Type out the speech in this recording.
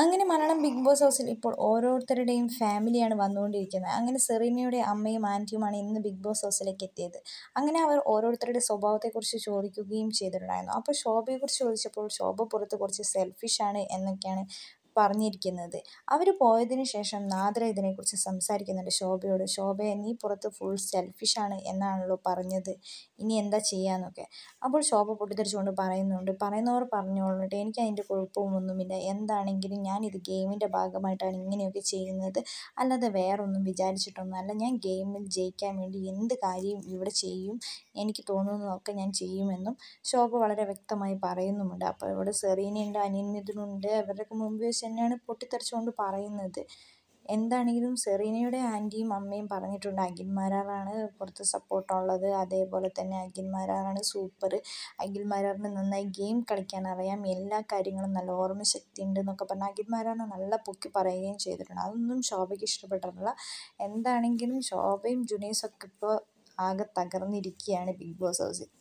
അങ്ങനെ Malayalam big boss ഹൗസിൽ ഇപ്പോൾ ഓരോരുത്തരുടെയും ഫാമിലിയാണ് വന്നുകൊണ്ടിരിക്കുന്നത് അങ്ങനെ സെറീനയുടെ അമ്മയും ആൻറ്റിയുമാണ് ഇന്ന് ബിഗ് ബോസ് ഹൗസിലേക്ക് എത്തിയത് അങ്ങനെ അവർ ഓരോരുത്തരുടെ സ്വഭാവത്തെക്കുറിച്ച് ചോദിക്കുകയും ചെയ്തിട്ടുണ്ടായിരുന്നു അപ്പോൾ ശോഭയെക്കുറിച്ച് ചോദിച്ചപ്പോൾ ശോഭ പുറത്ത് കുറച്ച് സെൽഫിഷാണ് എന്നൊക്കെയാണ് പറഞ്ഞിരിക്കുന്നത് അവർ പോയതിനു ശേഷം നാദ്ര ഇതിനെക്കുറിച്ച് സംസാരിക്കുന്നുണ്ട് ശോഭയോട് ശോഭ നീ പുറത്ത് ഫുൾ സെൽഫിഷാണ് എന്നാണല്ലോ പറഞ്ഞത് ഇനി എന്താ ചെയ്യാന്നൊക്കെ അപ്പോൾ ശോഭ പൊട്ടിത്തെറിച്ചുകൊണ്ട് പറയുന്നുണ്ട് പറയുന്നവർ പറഞ്ഞോളട്ടെ എനിക്ക് അതിൻ്റെ കുഴപ്പമൊന്നുമില്ല എന്താണെങ്കിലും ഞാൻ ഇത് ഗെയിമിൻ്റെ ഭാഗമായിട്ടാണ് ഇങ്ങനെയൊക്കെ ചെയ്യുന്നത് അല്ലാതെ വേറൊന്നും അല്ല ഞാൻ ഗെയിമിൽ ജയിക്കാൻ വേണ്ടി എന്ത് കാര്യവും ഇവിടെ ചെയ്യും എനിക്ക് തോന്നുന്നതൊക്കെ ഞാൻ ചെയ്യുമെന്നും ശോഭ വളരെ വ്യക്തമായി പറയുന്നുമുണ്ട് അപ്പോൾ ഇവിടെ സെറീനയുണ്ട് അനിയൻ മിഥുനുണ്ട് അവരുടെയൊക്കെ മുമ്പ് വെച്ച് തന്നെയാണ് പൊട്ടിത്തെറിച്ചുകൊണ്ട് പറയുന്നത് എന്താണെങ്കിലും സെറീനയുടെ ആൻറ്റിയും അമ്മയും പറഞ്ഞിട്ടുണ്ട് അഖിൽ മാരാറാണ് പുറത്ത് സപ്പോർട്ടുള്ളത് അതേപോലെ തന്നെ അഖിൽ മാരാറാണ് സൂപ്പർ അഖിൽ മാരാറിന് നന്നായി ഗെയിം കളിക്കാൻ അറിയാം എല്ലാ കാര്യങ്ങളും നല്ല ഓർമ്മശക്തി ഉണ്ട് എന്നൊക്കെ പറഞ്ഞാൽ അഖിൽ നല്ല പൊക്കി പറയുകയും ചെയ്തിട്ടുണ്ട് അതൊന്നും ശോഭയ്ക്ക് ഇഷ്ടപ്പെട്ടിട്ടില്ല എന്താണെങ്കിലും ശോഭയും ജുനീസൊക്കെ ഇപ്പോൾ ആകെ തകർന്നിരിക്കുകയാണ് ബിഗ് ബോസ് ഹൗസിൽ